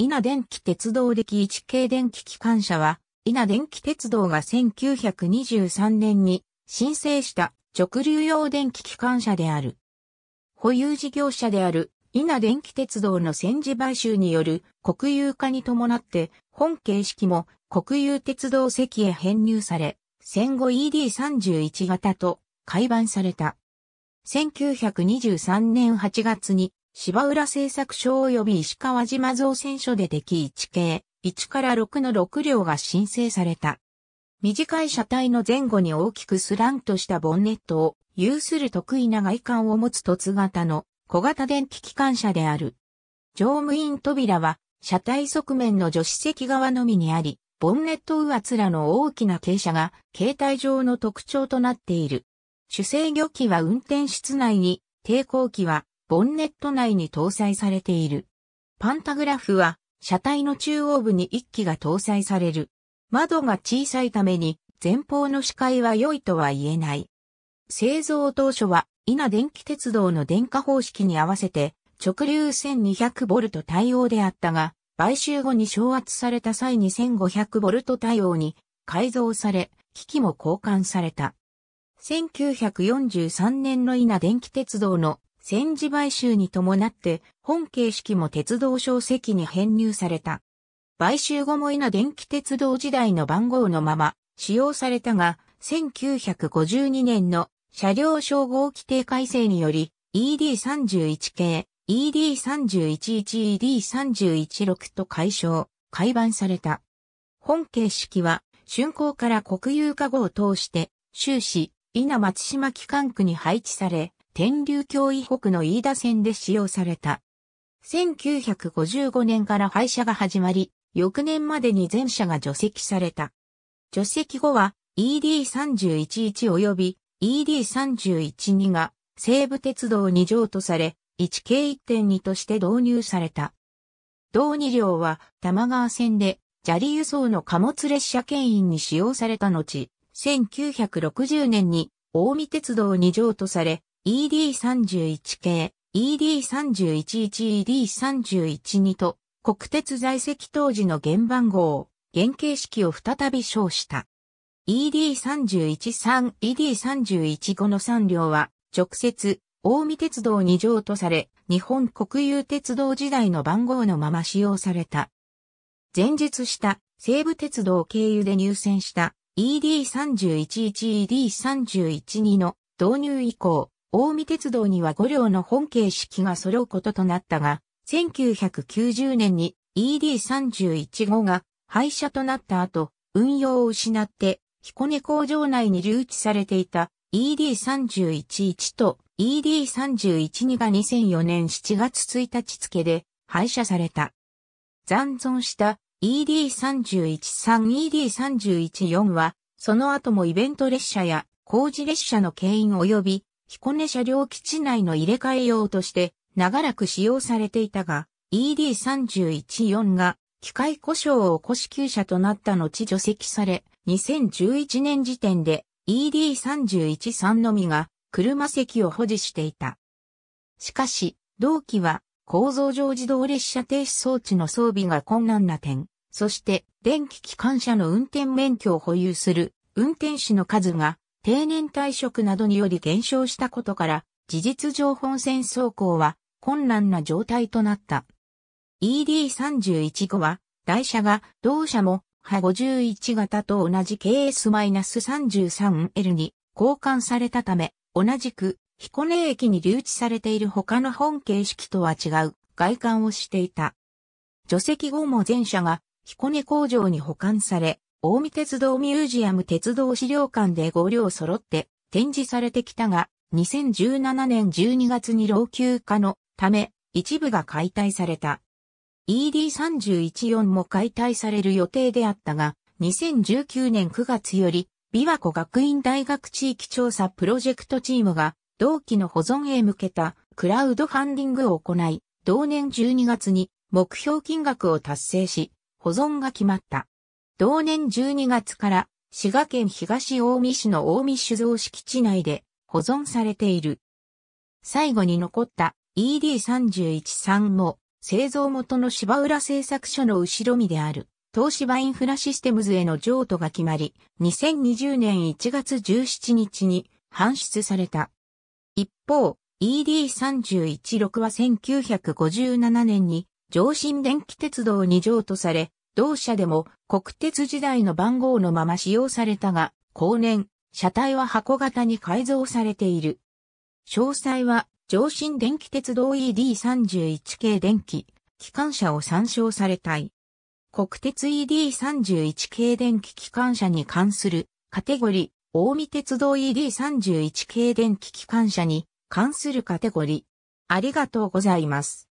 稲電気鉄道歴1系電気機関車は、稲電気鉄道が1923年に申請した直流用電気機関車である。保有事業者である稲電気鉄道の戦時買収による国有化に伴って、本形式も国有鉄道席へ編入され、戦後 ED31 型と改版された。1923年8月に芝浦製作所及び石川島造船所で敵1系、1から6の6両が申請された。短い車体の前後に大きくスランとしたボンネットを有する得意な外観を持つ凸型の小型電気機関車である。乗務員扉は車体側面の助手席側のみにあり、ボンネット上らの大きな傾斜が形態上の特徴となっている。主制御機は運転室内に、抵抗機はボンネット内に搭載されている。パンタグラフは、車体の中央部に1機が搭載される。窓が小さいために、前方の視界は良いとは言えない。製造当初は、稲電気鉄道の電化方式に合わせて、直流 1200V 対応であったが、買収後に昇圧された際に 1500V 対応に改造され、機器も交換された。1943年の稲電気鉄道の戦時買収に伴って本形式も鉄道小席に編入された。買収後も稲電気鉄道時代の番号のまま使用されたが、1952年の車両称号規定改正により ED31 系、ED311、ED316 と解消、改版された。本形式は、竣工から国有化後を通して、終始、稲松島機関区に配置され、天竜教以北の飯田線で使用された。1955年から廃車が始まり、翌年までに全車が除籍された。除籍後は ED311 及び ED312 が西武鉄道に譲渡され、1系1.2として導入された。同2両は玉川線で砂利輸送の貨物列車牽引に使用された後、1960年に大見鉄道に譲渡され、ED31 系、ED311、ED312 と、国鉄在籍当時の原番号、原形式を再び称した。ED313、ED315 の3両は、直接、大見鉄道に譲渡され、日本国有鉄道時代の番号のまま使用された。前述した西武鉄道経由で入線した ED311ED312 の導入以降、大見鉄道には5両の本形式が揃うこととなったが、1990年に ED31 号が廃車となった後、運用を失って彦根工場内に留置されていた ED311 と ED312 が2004年7月1日付で廃車された。残存した ED313、ED314 は、その後もイベント列車や工事列車の牽引及び彦根車両基地内の入れ替え用として長らく使用されていたが、ED314 が機械故障を起こし旧車となった後除籍され、2011年時点で ED313 のみが車席を保持していた。しかし、同期は構造上自動列車停止装置の装備が困難な点、そして電気機関車の運転免許を保有する運転士の数が定年退職などにより減少したことから、事実上本線走行は困難な状態となった。ED31 号は、台車が同社も波51型と同じ KS-33L に交換されたため、同じく彦根駅に留置されている他の本形式とは違う外観をしていた。除籍後も前者が彦根工場に保管され、近江鉄道ミュージアム鉄道資料館で5両揃って展示されてきたが、2017年12月に老朽化のため、一部が解体された。ED314 も解体される予定であったが、2019年9月より、琵琶湖学院大学地域調査プロジェクトチームが、同期の保存へ向けたクラウドファンディングを行い、同年12月に目標金額を達成し、保存が決まった。同年12月から滋賀県東大見市の大見酒造敷地内で保存されている。最後に残った ED313 も製造元の芝浦製作所の後ろ身である東芝インフラシステムズへの譲渡が決まり、2020年1月17日に搬出された。一方、ED316 は1957年に上新電気鉄道に譲渡され、同社でも国鉄時代の番号のまま使用されたが、後年、車体は箱型に改造されている。詳細は、上新電気鉄道 ED31 系電気、機関車を参照されたい。国鉄 ED31 系電気機関車に関するカテゴリー、大見鉄道 ED31 系電気機関車に関するカテゴリー。ありがとうございます。